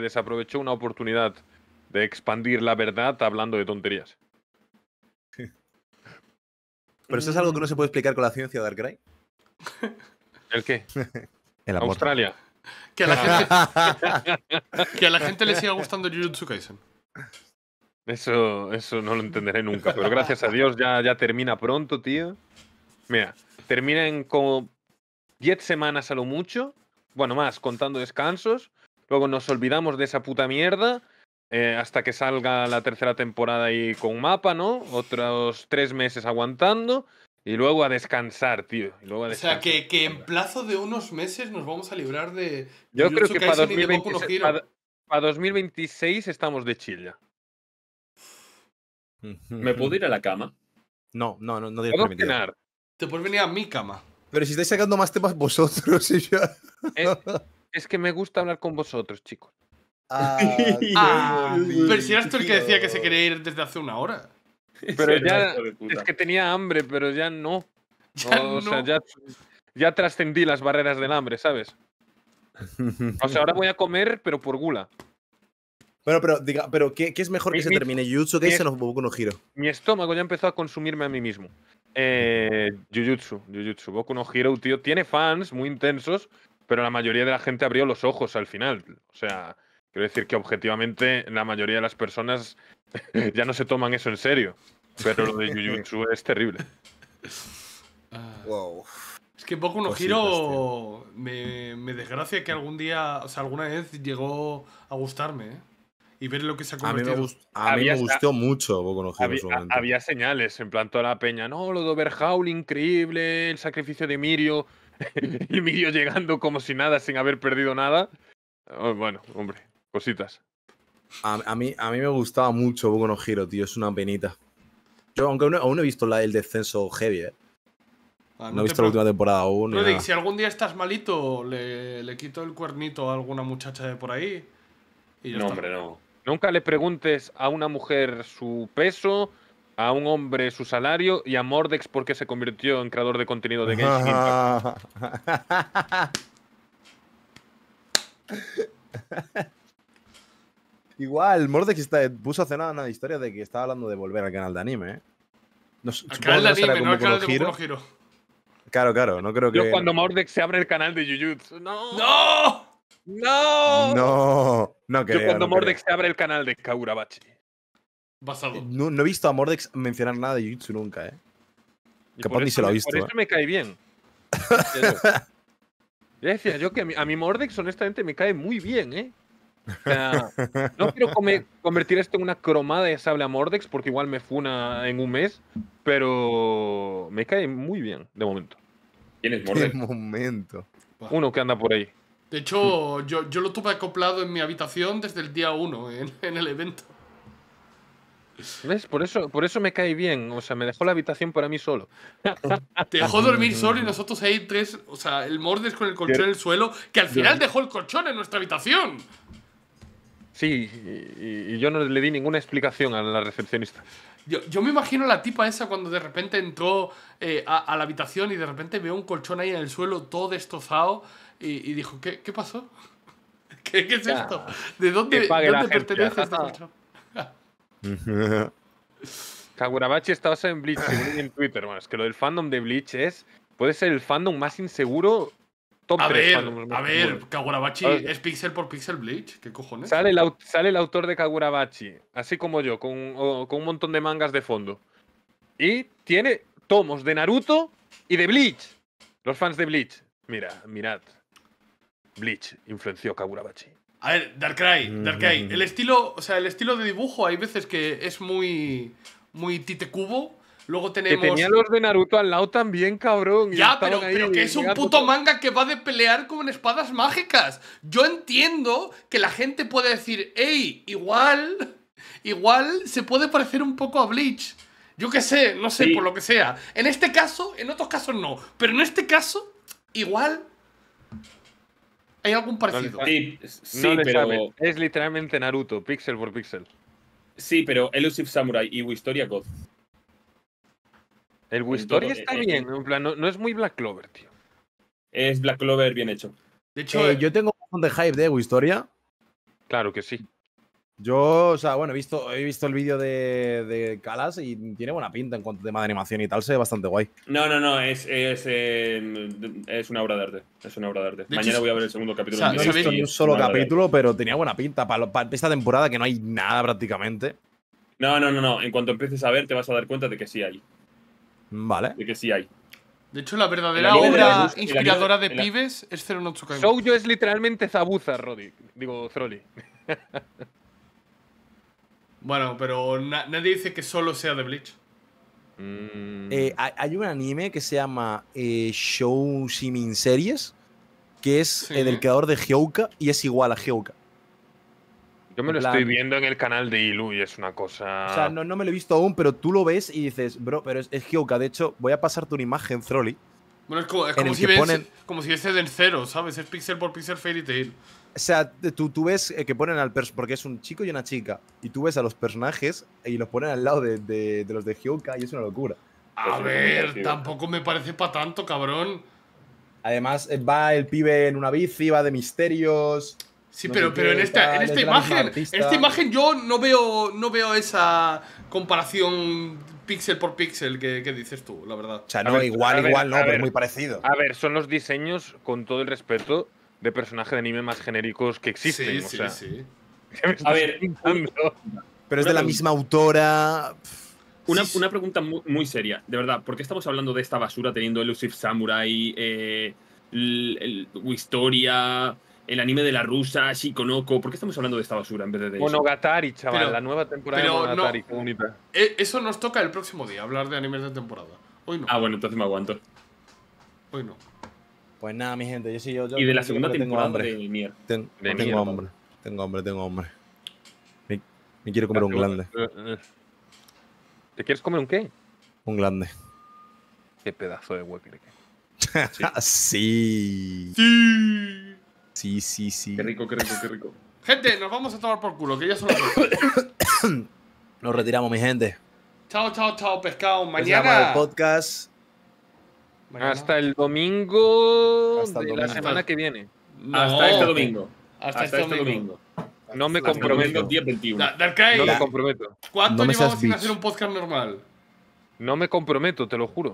desaprovechó una oportunidad de expandir la verdad hablando de tonterías. Pero eso es algo que no se puede explicar con la ciencia, de Darkrai. ¿El qué? El Australia. Que a, la gente, le siga gustando Jujutsu Kaisen. Eso, eso no lo entenderé nunca, pero gracias a Dios ya, ya termina pronto, tío. Mira, termina en como 10 semanas a lo mucho, bueno, más contando descansos, Luego nos olvidamos de esa puta mierda. Eh, hasta que salga la tercera temporada y con mapa, ¿no? Otros tres meses aguantando. Y luego a descansar, tío. O sea, que, en plazo de unos meses nos vamos a librar de. Yo creo que para, 2026, 2026 estamos de chilla. ¿Me puedo ir a la cama? No, no, no, no ¿Puedo cenar? Te puedes venir a mi cama. Pero si estáis sacando más temas vosotros y ya. Es que me gusta hablar con vosotros, chicos. Ah, pero si eras tú el que decía que se quería ir desde hace una hora. Pero ya es que tenía hambre, pero ya no. Ya o, sea, ya, trascendí las barreras del hambre, ¿sabes? O sea, ahora voy a comer, pero por gula. Bueno, pero, diga, pero ¿qué, es mejor que se termine? ¿Jujutsu Kaisen o Boku no Hiro? Mi estómago ya empezó a consumirme a mí mismo. Eh, Jujutsu, Jujutsu. Boku no Hiro, tío, tiene fans muy intensos, pero la mayoría de la gente abrió los ojos al final. O sea, quiero decir que objetivamente la mayoría de las personas ya no se toman eso en serio. Pero lo de Jujutsu es terrible. Wow. Ah. Es que poco no giro me, desgracia que algún día, o sea, alguna vez llegó a gustarme. ¿eh? y ver lo que se ha convertido. A mí me, gustó, gustó mucho Boku no había, momento. Había señales, en plan toda la peña, no, lo de Overhaul, increíble, el sacrificio de Mirio. y Mirio llegando como si nada, sin haber perdido nada. Oh, bueno, hombre, cositas. A, mí, a mí me gustaba mucho Boku no tío, es una penita. Yo, aunque aún, no he visto la, el descenso heavy, eh. ah, no, he visto la última temporada aún. si algún día estás malito, le, le, quito el cuernito a alguna muchacha de por ahí. Y no, hombre, no. Nunca le preguntes a una mujer su peso, a un hombre su salario y a Mordex porque se convirtió en creador de contenido de Genshin Impact. Igual, Mordex está, puso hace nada una historia de que estaba hablando de volver al canal de anime. ¿eh? al canal de anime, no al canal de Giro. Giro. Claro, claro, no creo que. Yo cuando Mordex se abre el canal de Jujutsu. ¡No! ¡No! ¡No! No, Yo cuando Mordex se abre el canal de Kaurabachi. Eh, no, he visto a Mordex mencionar nada de Jujutsu nunca, ¿eh? Capaz ni se lo ha visto. Por eh. eso me cae bien. decía yo que a mi Mordex, honestamente, me cae muy bien, ¿eh? no quiero convertir esto en una cromada de sable a Mordex porque igual me funa en un mes, pero me cae muy bien de momento. ¿Quién es Mordex? De momento. Uno que anda por ahí. De hecho, yo, yo lo tuve acoplado en mi habitación desde el día uno, en el evento. ¿Ves? Por eso, por eso me cae bien. O sea, me dejó la habitación para mí solo. Te dejó dormir solo y nosotros ahí tres. O sea, el Mordes con el colchón en el suelo, que al final dejó el colchón en nuestra habitación. Sí, y, yo no le di ninguna explicación a la recepcionista. Yo, me imagino la tipa esa cuando de repente entró eh, a, la habitación y de repente veo un colchón ahí en el suelo todo destrozado y, dijo, ¿qué, pasó? ¿Qué, es esto? ¿De dónde, ¿dónde pertenece este Kagurabachi está basado en Bleach, en Twitter. que lo del fandom de Bleach es. Puede ser el fandom más inseguro. Top a ver, a ver, Kagurabachi es pixel por pixel Bleach. ¿Qué cojones? Sale el, autor de Kagurabachi, así como yo, con, un montón de mangas de fondo. Y tiene tomos de Naruto y de Bleach. Los fans de Bleach. Mira, mirad. Bleach influenció Kagurabachi. A ver, Darkrai, mm, Darkrai. Mm, el mm. estilo, o sea, el estilo de dibujo hay veces que es muy, muy tite Luego tenemos. Que tenía los de Naruto al lado también, cabrón. Ya, pero, que es un puto manga que va de pelear con espadas mágicas. Yo entiendo que la gente puede decir, hey, igual. Igual se puede parecer un poco a Bleach. Yo qué sé, no sé, por lo que sea. En este caso, en otros casos no. Pero en este caso, igual hay algún parecido. sí, pero... Es literalmente Naruto, pixel por pixel. Sí, pero Elusive Samurai y Wistoria God. El Wistoria está eh, bien, eh. en plan, no, es muy Black Clover, tío. Es Black Clover bien hecho. De hecho, eh, yo tengo un montón de hype de Wistoria. Claro que sí. Yo, o sea, bueno, he visto, he visto el vídeo de, de Calas y tiene buena pinta en cuanto a tema de animación y tal, se ve bastante guay. No, no, no, es, es, una obra de arte. Es una obra de arte. Mañana voy a ver el segundo capítulo. no he visto ni un solo capítulo, pero tenía buena pinta. Para, esta temporada que no hay nada prácticamente. No, no, no, no. En cuanto empieces a ver, te vas a dar cuenta de que sí hay. Vale. De que sí hay. De hecho, la verdadera obra inspiradora de, pibes es Zero Tsukai. Shoujo es literalmente Zabuza, Rodi. Digo, Zroli. Bueno, pero nadie dice que solo sea de Bleach. Mm. Eh, hay un anime que se llama eh, Show Shimin Series, que es el creador de Hyouka y es igual a Hyouka. Yo me lo estoy viendo en el canal de Ilu y es una cosa. O sea, no, me lo he visto aún, pero tú lo ves y dices, bro, pero es, es Hyouka. De hecho, voy a pasarte una imagen, Trolly, bueno, es como, si, ves, en cero, ¿sabes? Es pixel por pixel Fairy Tail. O sea, tú, tú ves eh, que ponen al pers porque es un chico y una chica, y tú ves a los personajes y los ponen al lado de, los de Hyoka y es una locura. A pues ver, tampoco me parece para tanto, cabrón. Además, eh, va el pibe en una bici, va de misterios. Sí, pero, en esta, imagen, esta imagen yo no veo, no veo esa comparación píxel por píxel que, dices tú, la verdad. O sea, no, igual, igual, no, pero muy parecido. A ver, son los diseños, con todo el respeto, de personajes de anime más genéricos que existen. Sí, sí, sí. A ver, pero es de la misma autora. Una, pregunta muy, seria, de verdad. ¿Por qué estamos hablando de esta basura teniendo Elusive Samurai, eh, el, Historia? el anime de la rusa, Shikonoko. ¿Por qué estamos hablando de esta basura en vez de, de eso? Monogatari, chaval, la nueva temporada de Monogatari. No, eh, Eso nos toca el próximo día, hablar de animes de temporada. Hoy no. Ah, bueno, entonces me aguanto. Hoy no. Pues nada, mi gente, yo sí, yo. y de la segunda temporada tengo hambre. de tengo, hambre, tengo hambre, tengo hambre. Me, quiero comer ah, un glande. Eh, eh. ¿Te quieres comer un qué? Un glande. Qué pedazo de hueco. sí. sí. sí. Sí, sí, sí. Qué rico, qué rico, qué rico. Gente, nos vamos a tomar por culo, que ya son las Nos retiramos, mi gente. Chao, chao, chao, pescado. Mañana. El podcast. Hasta el domingo Hasta el domingo. de la semana que viene. Este este Hasta este domingo. Hasta, este domingo. No me comprometo. no me comprometo. ¿Cuánto llevamos sin hacer un podcast normal? No me comprometo, te lo juro.